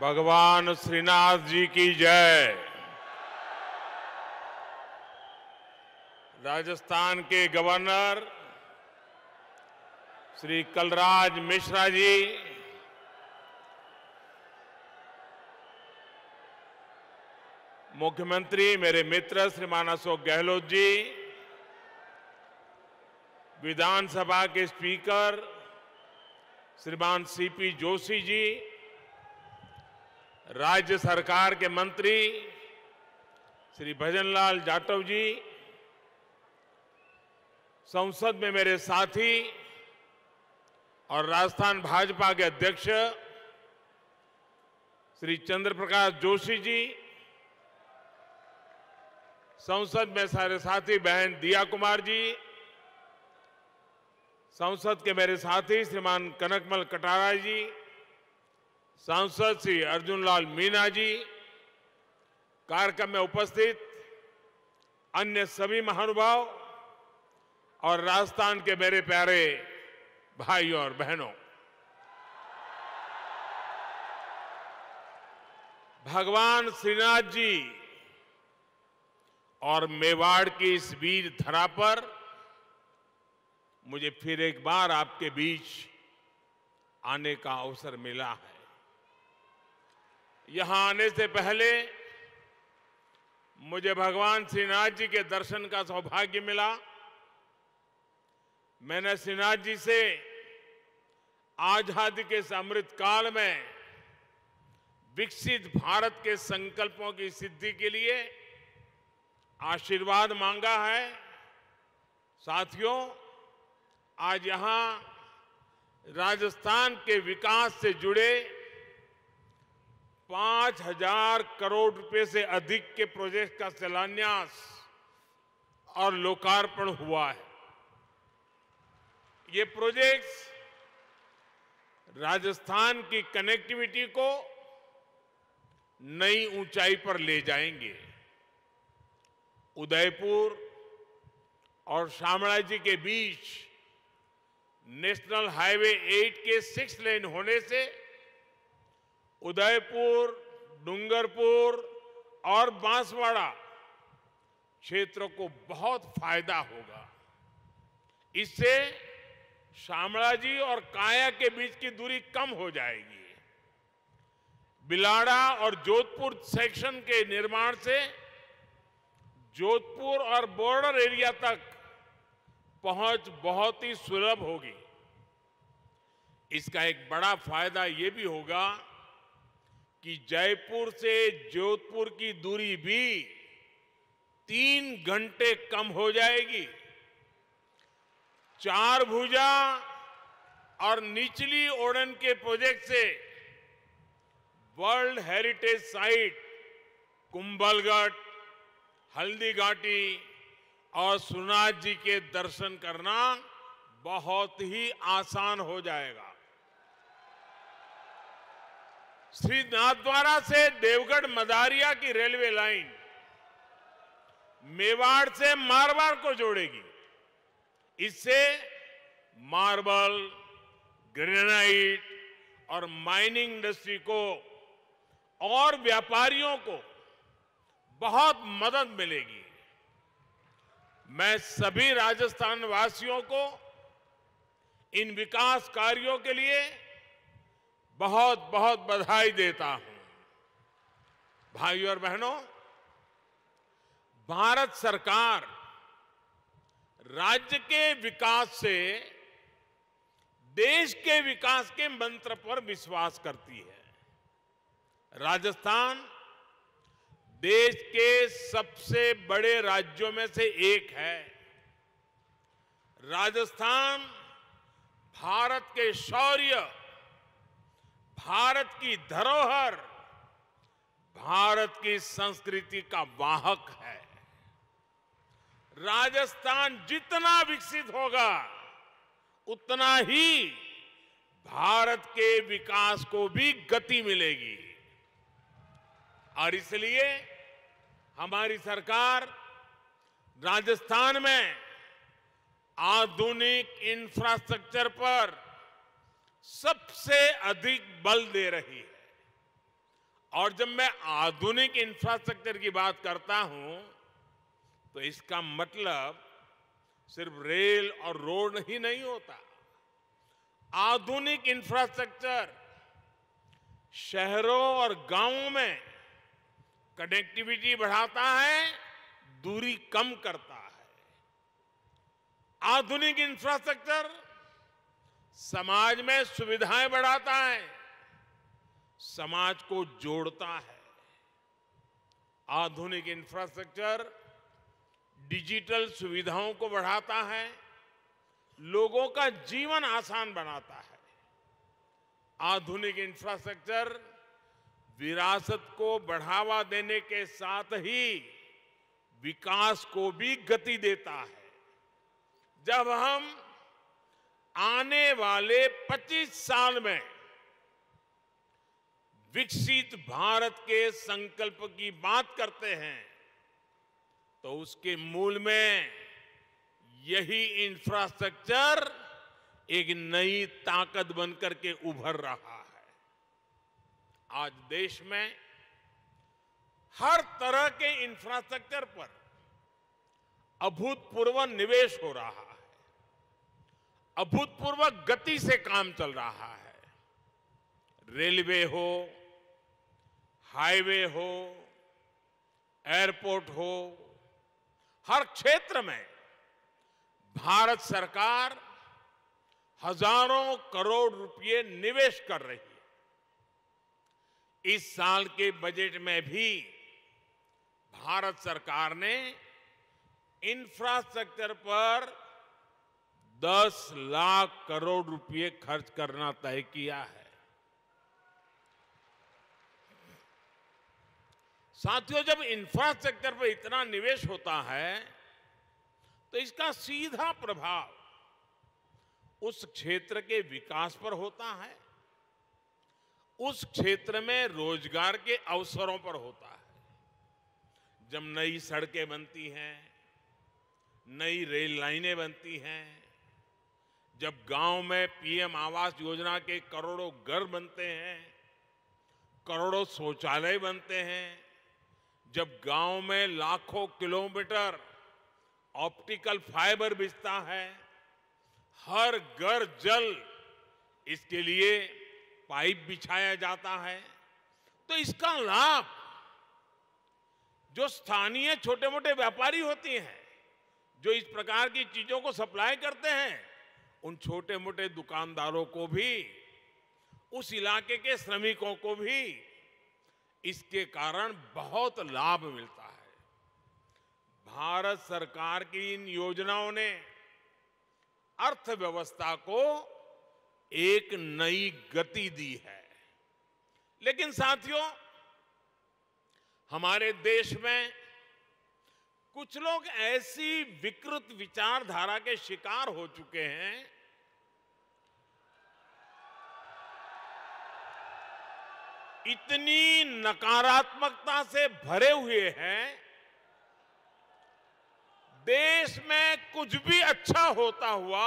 भगवान श्रीनाथ जी की जय राजस्थान के गवर्नर श्री कलराज मिश्रा जी मुख्यमंत्री मेरे मित्र श्रीमान अशोक गहलोत जी विधानसभा के स्पीकर श्रीमान सीपी जोशी जी राज्य सरकार के मंत्री श्री भजनलाल जाटव जी संसद में मेरे साथी और राजस्थान भाजपा के अध्यक्ष श्री चंद्र प्रकाश जोशी जी संसद में सारे साथी बहन दिया कुमार जी संसद के मेरे साथी श्रीमान कनकमल कटारा जी सांसद श्री अर्जुन लाल मीना जी कार्यक्रम में उपस्थित अन्य सभी महानुभाव और राजस्थान के मेरे प्यारे भाइयों और बहनों भगवान श्रीनाथ जी और मेवाड़ की इस वीर धरा पर मुझे फिर एक बार आपके बीच आने का अवसर मिला है यहां आने से पहले मुझे भगवान श्रीनाथ जी के दर्शन का सौभाग्य मिला मैंने श्रीनाथ जी से आजादी के अमृत काल में विकसित भारत के संकल्पों की सिद्धि के लिए आशीर्वाद मांगा है साथियों आज यहां राजस्थान के विकास से जुड़े पांच हजार करोड़ रुपए से अधिक के प्रोजेक्ट का शिलान्यास और लोकार्पण हुआ है ये प्रोजेक्ट्स राजस्थान की कनेक्टिविटी को नई ऊंचाई पर ले जाएंगे उदयपुर और शामड़ाजी के बीच नेशनल हाईवे 8 के सिक्स लेन होने से उदयपुर डूंगरपुर और बांसवाड़ा क्षेत्र को बहुत फायदा होगा इससे शामलाजी और काया के बीच की दूरी कम हो जाएगी बिलाड़ा और जोधपुर सेक्शन के निर्माण से जोधपुर और बॉर्डर एरिया तक पहुंच बहुत ही सुलभ होगी इसका एक बड़ा फायदा यह भी होगा कि जयपुर से जोधपुर की दूरी भी तीन घंटे कम हो जाएगी चार भुजा और निचली ओडन के प्रोजेक्ट से वर्ल्ड हेरिटेज साइट कुंभलगढ़ हल्दी घाटी और सुनाथ जी के दर्शन करना बहुत ही आसान हो जाएगा श्री नाथद्वारा से देवगढ़ मदारिया की रेलवे लाइन मेवाड़ से मारवाड़ को जोड़ेगी इससे मार्बल ग्रेनाइट और माइनिंग इंडस्ट्री को और व्यापारियों को बहुत मदद मिलेगी मैं सभी राजस्थान वासियों को इन विकास कार्यों के लिए बहुत बहुत बधाई देता हूं भाइयों और बहनों भारत सरकार राज्य के विकास से देश के विकास के मंत्र पर विश्वास करती है राजस्थान देश के सबसे बड़े राज्यों में से एक है राजस्थान भारत के शौर्य भारत की धरोहर भारत की संस्कृति का वाहक है राजस्थान जितना विकसित होगा उतना ही भारत के विकास को भी गति मिलेगी और इसलिए हमारी सरकार राजस्थान में आधुनिक इंफ्रास्ट्रक्चर पर सबसे अधिक बल दे रही है और जब मैं आधुनिक इंफ्रास्ट्रक्चर की बात करता हूं तो इसका मतलब सिर्फ रेल और रोड ही नहीं होता आधुनिक इंफ्रास्ट्रक्चर शहरों और गांवों में कनेक्टिविटी बढ़ाता है दूरी कम करता है आधुनिक इंफ्रास्ट्रक्चर समाज में सुविधाएं बढ़ाता है समाज को जोड़ता है आधुनिक इंफ्रास्ट्रक्चर डिजिटल सुविधाओं को बढ़ाता है लोगों का जीवन आसान बनाता है आधुनिक इंफ्रास्ट्रक्चर विरासत को बढ़ावा देने के साथ ही विकास को भी गति देता है जब हम आने वाले 25 साल में विकसित भारत के संकल्प की बात करते हैं तो उसके मूल में यही इंफ्रास्ट्रक्चर एक नई ताकत बनकर के उभर रहा है आज देश में हर तरह के इंफ्रास्ट्रक्चर पर अभूतपूर्व निवेश हो रहा है अभूतपूर्व गति से काम चल रहा है रेलवे हो हाईवे हो एयरपोर्ट हो हर क्षेत्र में भारत सरकार हजारों करोड़ रुपए निवेश कर रही है इस साल के बजट में भी भारत सरकार ने इंफ्रास्ट्रक्चर पर दस लाख करोड़ रुपए खर्च करना तय किया है साथियों जब इंफ्रास्ट्रक्चर पर इतना निवेश होता है तो इसका सीधा प्रभाव उस क्षेत्र के विकास पर होता है उस क्षेत्र में रोजगार के अवसरों पर होता है जब नई सड़कें बनती हैं नई रेल लाइनें बनती हैं जब गांव में पीएम आवास योजना के करोड़ों घर बनते हैं करोड़ों शौचालय बनते हैं जब गांव में लाखों किलोमीटर ऑप्टिकल फाइबर बिछता है हर घर जल इसके लिए पाइप बिछाया जाता है तो इसका लाभ जो स्थानीय छोटे मोटे व्यापारी होती हैं जो इस प्रकार की चीजों को सप्लाई करते हैं उन छोटे मोटे दुकानदारों को भी उस इलाके के श्रमिकों को भी इसके कारण बहुत लाभ मिलता है भारत सरकार की इन योजनाओं ने अर्थव्यवस्था को एक नई गति दी है लेकिन साथियों हमारे देश में कुछ लोग ऐसी विकृत विचारधारा के शिकार हो चुके हैं इतनी नकारात्मकता से भरे हुए हैं देश में कुछ भी अच्छा होता हुआ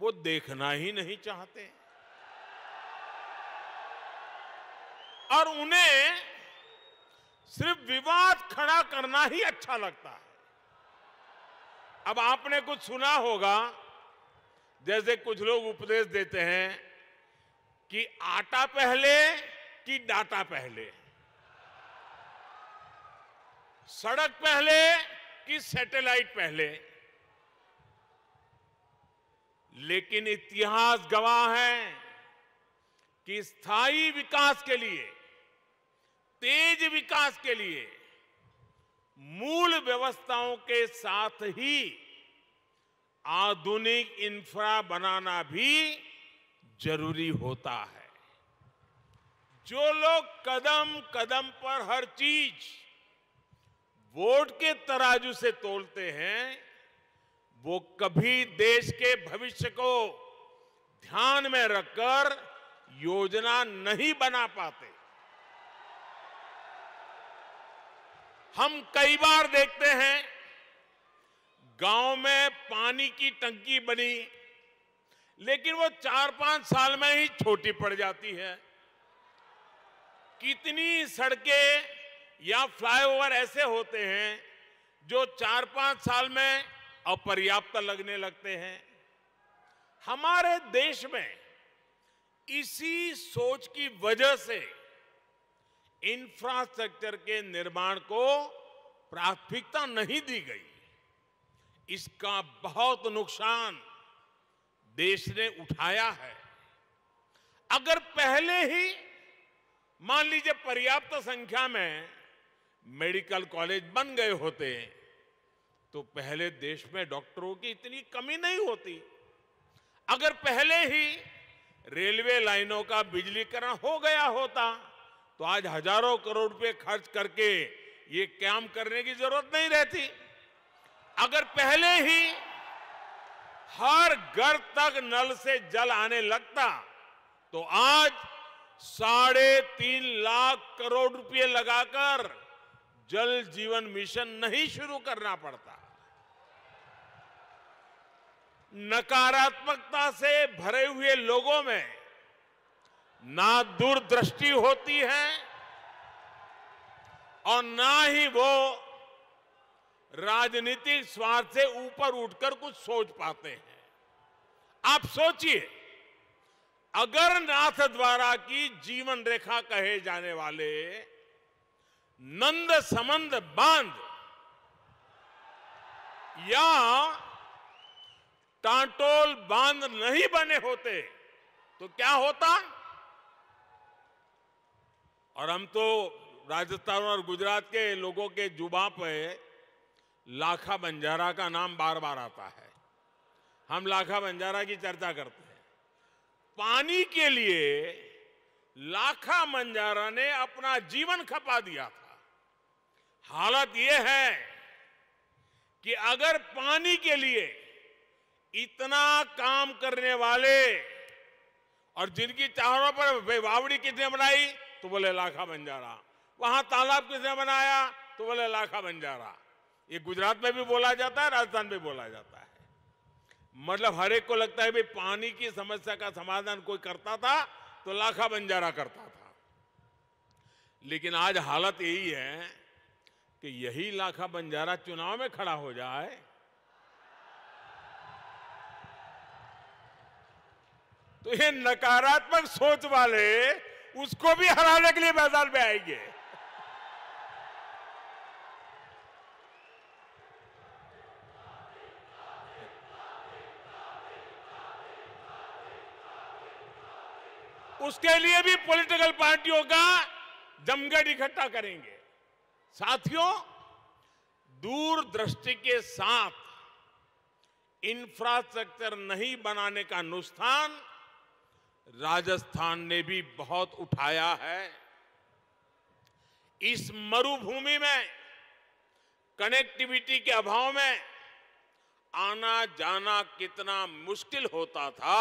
वो देखना ही नहीं चाहते और उन्हें सिर्फ विवाद खड़ा करना ही अच्छा लगता है अब आपने कुछ सुना होगा जैसे कुछ लोग उपदेश देते हैं कि आटा पहले कि डाटा पहले सड़क पहले कि सैटेलाइट पहले लेकिन इतिहास गवाह है कि स्थायी विकास के लिए तेज विकास के लिए मूल व्यवस्थाओं के साथ ही आधुनिक इंफ्रा बनाना भी जरूरी होता है जो लोग कदम कदम पर हर चीज वोट के तराजू से तोलते हैं वो कभी देश के भविष्य को ध्यान में रखकर योजना नहीं बना पाते हम कई बार देखते हैं गांव में पानी की टंकी बनी लेकिन वो चार पांच साल में ही छोटी पड़ जाती है कितनी सड़कें या फ्लाईओवर ऐसे होते हैं जो चार पांच साल में अपर्याप्त लगने लगते हैं हमारे देश में इसी सोच की वजह से इंफ्रास्ट्रक्चर के निर्माण को प्राथमिकता नहीं दी गई इसका बहुत नुकसान देश ने उठाया है अगर पहले ही मान लीजिए पर्याप्त संख्या में मेडिकल कॉलेज बन गए होते तो पहले देश में डॉक्टरों की इतनी कमी नहीं होती अगर पहले ही रेलवे लाइनों का बिजलीकरण हो गया होता तो आज हजारों करोड़ रुपए खर्च करके ये काम करने की जरूरत नहीं रहती अगर पहले ही हर घर तक नल से जल आने लगता तो आज साढ़े तीन लाख करोड़ रुपए लगाकर जल जीवन मिशन नहीं शुरू करना पड़ता नकारात्मकता से भरे हुए लोगों में ना दूरदृष्टि होती है और ना ही वो राजनीतिक स्वार्थ से ऊपर उठकर कुछ सोच पाते हैं आप सोचिए अगर नाथ द्वारा की जीवन रेखा कहे जाने वाले नंद समंद बांध या टाटोल बांध नहीं बने होते तो क्या होता और हम तो राजस्थान और गुजरात के लोगों के जुबा पे लाखा बंजारा का नाम बार बार आता है हम लाखा बंजारा की चर्चा करते हैं पानी के लिए लाखा बंजारा ने अपना जीवन खपा दिया था हालत यह है कि अगर पानी के लिए इतना काम करने वाले और जिनकी चाहरों पर बावड़ी किसने बनाई तो बोले लाखा बंजारा वहां तालाब किसने बनाया तो बोले लाखा बंजारा ये गुजरात में भी बोला जाता है राजस्थान में बोला जाता है मतलब हर एक को लगता है भाई पानी की समस्या का समाधान कोई करता था तो लाखा बंजारा करता था लेकिन आज हालत यही है कि यही लाखा बंजारा चुनाव में खड़ा हो जाए तो ये नकारात्मक सोच वाले उसको भी हराने के लिए मैदान में आएंगे उसके लिए भी पॉलिटिकल पार्टियों का जमघट इकट्ठा करेंगे साथियों दृष्टि के साथ इंफ्रास्ट्रक्चर नहीं बनाने का अनुष्ठान राजस्थान ने भी बहुत उठाया है इस मरुभूमि में कनेक्टिविटी के अभाव में आना जाना कितना मुश्किल होता था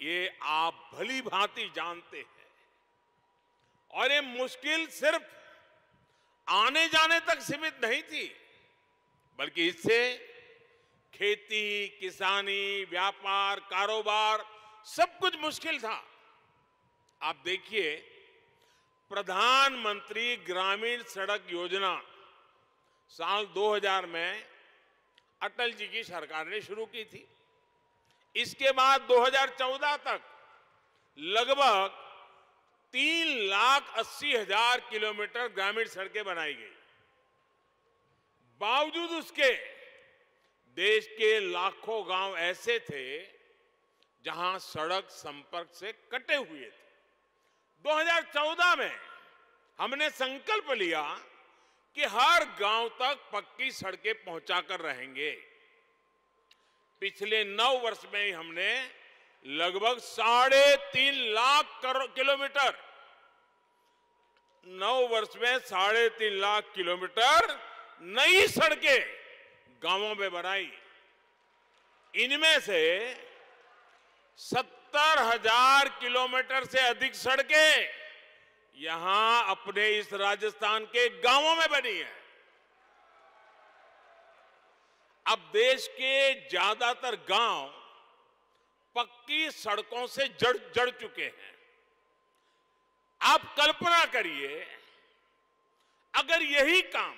ये आप भली भांति जानते हैं और ये मुश्किल सिर्फ आने जाने तक सीमित नहीं थी बल्कि इससे खेती किसानी व्यापार कारोबार सब कुछ मुश्किल था आप देखिए प्रधानमंत्री ग्रामीण सड़क योजना साल 2000 में अटल जी की सरकार ने शुरू की थी इसके बाद 2014 तक लगभग तीन लाख अस्सी हजार किलोमीटर ग्रामीण सड़कें बनाई गई बावजूद उसके देश के लाखों गांव ऐसे थे जहां सड़क संपर्क से कटे हुए थे 2014 में हमने संकल्प लिया कि हर गांव तक पक्की सड़कें पहुंचाकर रहेंगे पिछले नौ वर्ष में ही हमने लगभग साढ़े तीन लाख करोड़ किलोमीटर नौ वर्ष में साढ़े तीन लाख किलोमीटर नई सड़कें गांवों में बनाई इनमें से सत्तर हजार किलोमीटर से अधिक सड़कें यहां अपने इस राजस्थान के गांवों में बनी है अब देश के ज्यादातर गांव पक्की सड़कों से जड़ जड़ चुके हैं आप कल्पना करिए अगर यही काम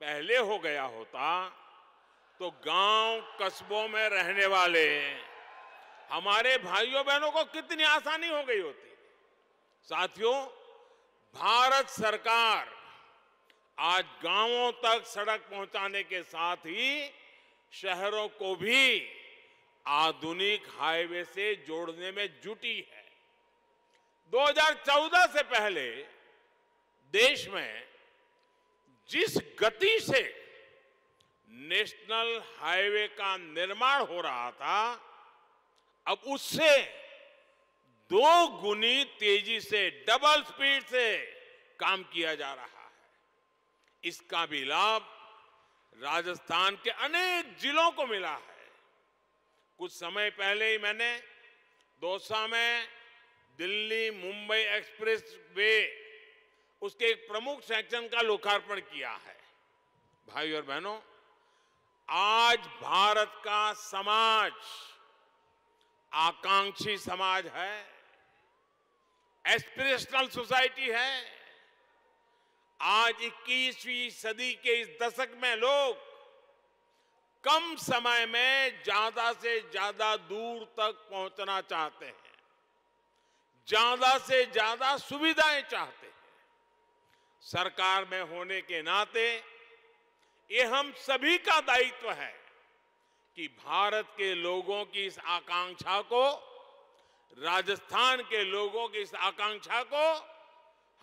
पहले हो गया होता तो गांव कस्बों में रहने वाले हमारे भाइयों बहनों को कितनी आसानी हो गई होती साथियों भारत सरकार आज गांवों तक सड़क पहुंचाने के साथ ही शहरों को भी आधुनिक हाईवे से जोड़ने में जुटी है 2014 से पहले देश में जिस गति से नेशनल हाईवे का निर्माण हो रहा था अब उससे दो गुनी तेजी से डबल स्पीड से काम किया जा रहा है इसका भी लाभ राजस्थान के अनेक जिलों को मिला है कुछ समय पहले ही मैंने दौसा में दिल्ली मुंबई एक्सप्रेस वे उसके एक प्रमुख सेक्शन का लोकार्पण किया है भाई और बहनों आज भारत का समाज आकांक्षी समाज है एस्पिरेशनल सोसाइटी है आज 21वीं सदी के इस दशक में लोग कम समय में ज्यादा से ज्यादा दूर तक पहुंचना चाहते हैं ज्यादा से ज्यादा सुविधाएं चाहते हैं सरकार में होने के नाते ये हम सभी का दायित्व है कि भारत के लोगों की इस आकांक्षा को राजस्थान के लोगों की इस आकांक्षा को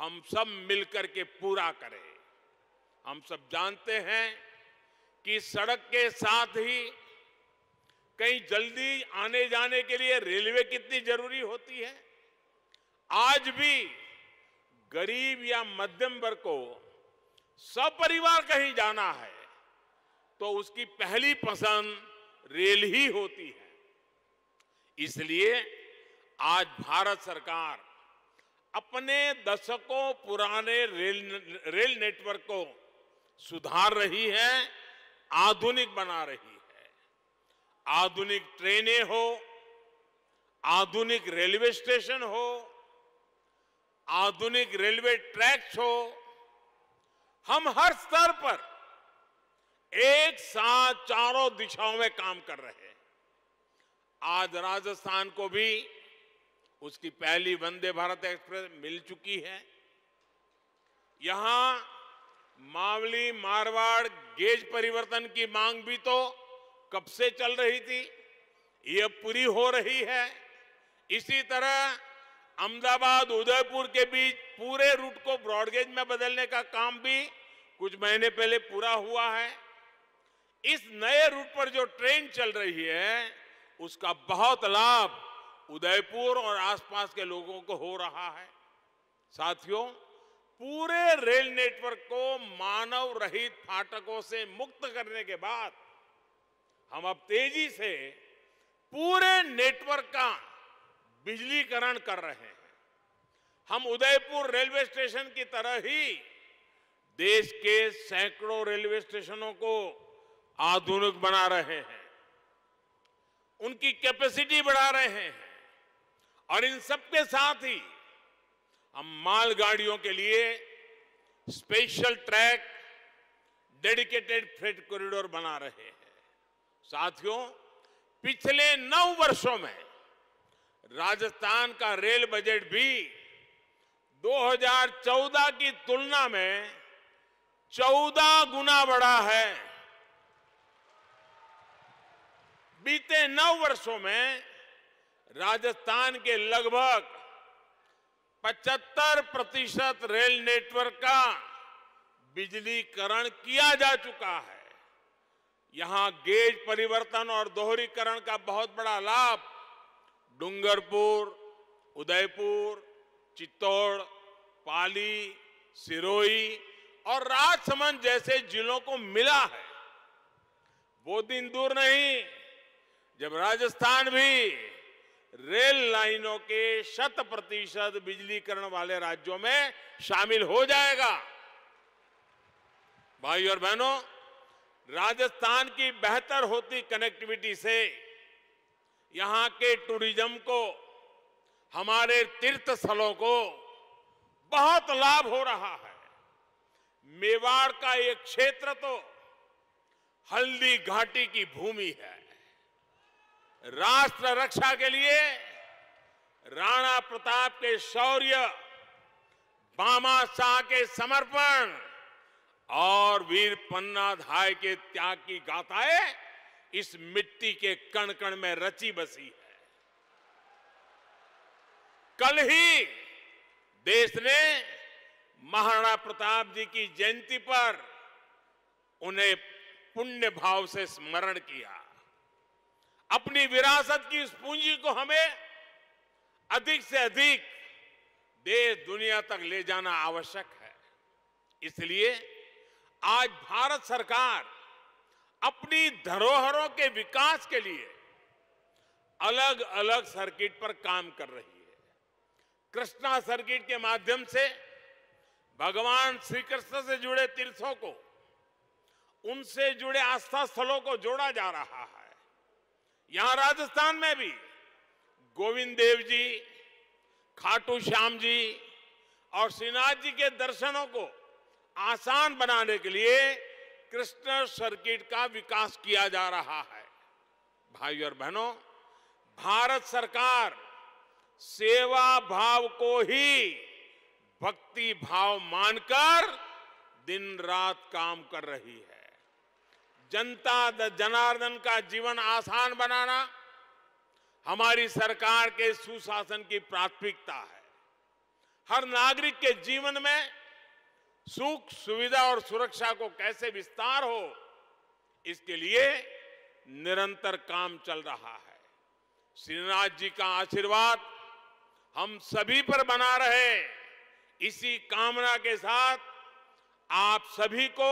हम सब मिलकर के पूरा करें हम सब जानते हैं कि सड़क के साथ ही कहीं जल्दी आने जाने के लिए रेलवे कितनी जरूरी होती है आज भी गरीब या मध्यम वर्ग को सपरिवार कहीं जाना है तो उसकी पहली पसंद रेल ही होती है इसलिए आज भारत सरकार अपने दशकों पुराने रेल रेल नेटवर्क को सुधार रही है आधुनिक बना रही है आधुनिक ट्रेनें हो आधुनिक रेलवे स्टेशन हो आधुनिक रेलवे ट्रैक्स हो हम हर स्तर पर एक साथ चारों दिशाओं में काम कर रहे हैं आज राजस्थान को भी उसकी पहली वंदे भारत एक्सप्रेस मिल चुकी है यहां मावली मारवाड़ गेज परिवर्तन की मांग भी तो कब से चल रही थी ये पूरी हो रही है इसी तरह अहमदाबाद उदयपुर के बीच पूरे रूट को ब्रॉडगेज में बदलने का काम भी कुछ महीने पहले पूरा हुआ है इस नए रूट पर जो ट्रेन चल रही है उसका बहुत लाभ उदयपुर और आसपास के लोगों को हो रहा है साथियों पूरे रेल नेटवर्क को मानव रहित फाटकों से मुक्त करने के बाद हम अब तेजी से पूरे नेटवर्क का बिजलीकरण कर रहे हैं हम उदयपुर रेलवे स्टेशन की तरह ही देश के सैकड़ों रेलवे स्टेशनों को आधुनिक बना रहे हैं उनकी कैपेसिटी बढ़ा रहे हैं और इन सब के साथ ही हम मालगाड़ियों के लिए special track dedicated freight corridor बना रहे हैं साथियों पिछले नौ वर्षों में राजस्थान का रेल बजट भी 2014 की तुलना में 14 गुना बढ़ा है बीते नौ वर्षों में राजस्थान के लगभग 75 प्रतिशत रेल नेटवर्क का बिजलीकरण किया जा चुका है यहां गेज परिवर्तन और दोहरीकरण का बहुत बड़ा लाभ डूंगरपुर उदयपुर चित्तौड़ पाली सिरोही और राजसमंद जैसे जिलों को मिला है वो दिन दूर नहीं जब राजस्थान भी रेल लाइनों के शत प्रतिशत बिजलीकरण वाले राज्यों में शामिल हो जाएगा भाई और बहनों राजस्थान की बेहतर होती कनेक्टिविटी से यहां के टूरिज्म को हमारे तीर्थ स्थलों को बहुत लाभ हो रहा है मेवाड़ का एक क्षेत्र तो हल्दी घाटी की भूमि है राष्ट्र रक्षा के लिए राणा प्रताप के शौर्य बामा शाह के समर्पण और वीर पन्ना धाय के त्याग की गाथाएं इस मिट्टी के कण कण में रची बसी है कल ही देश ने महाराणा प्रताप जी की जयंती पर उन्हें पुण्य भाव से स्मरण किया अपनी विरासत की इस पूंजी को हमें अधिक से अधिक देश दुनिया तक ले जाना आवश्यक है इसलिए आज भारत सरकार अपनी धरोहरों के विकास के लिए अलग अलग सर्किट पर काम कर रही है कृष्णा सर्किट के माध्यम से भगवान श्री कृष्ण से जुड़े तीर्थों को उनसे जुड़े आस्था स्थलों को जोड़ा जा रहा है यहां राजस्थान में भी गोविंद देव जी खाटू श्याम जी और श्रीनाथ जी के दर्शनों को आसान बनाने के लिए कृष्ण सर्किट का विकास किया जा रहा है भाई और बहनों भारत सरकार सेवा भाव को ही भक्ति भाव मानकर दिन रात काम कर रही है जनता जनार्दन का जीवन आसान बनाना हमारी सरकार के सुशासन की प्राथमिकता है हर नागरिक के जीवन में सुख सुविधा और सुरक्षा को कैसे विस्तार हो इसके लिए निरंतर काम चल रहा है श्रीनाथ जी का आशीर्वाद हम सभी पर बना रहे इसी कामना के साथ आप सभी को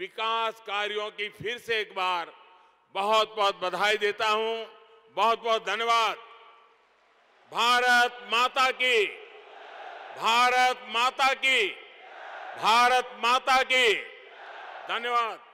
विकास कार्यों की फिर से एक बार बहुत बहुत बधाई देता हूं बहुत बहुत धन्यवाद भारत माता की भारत माता की भारत माता की धन्यवाद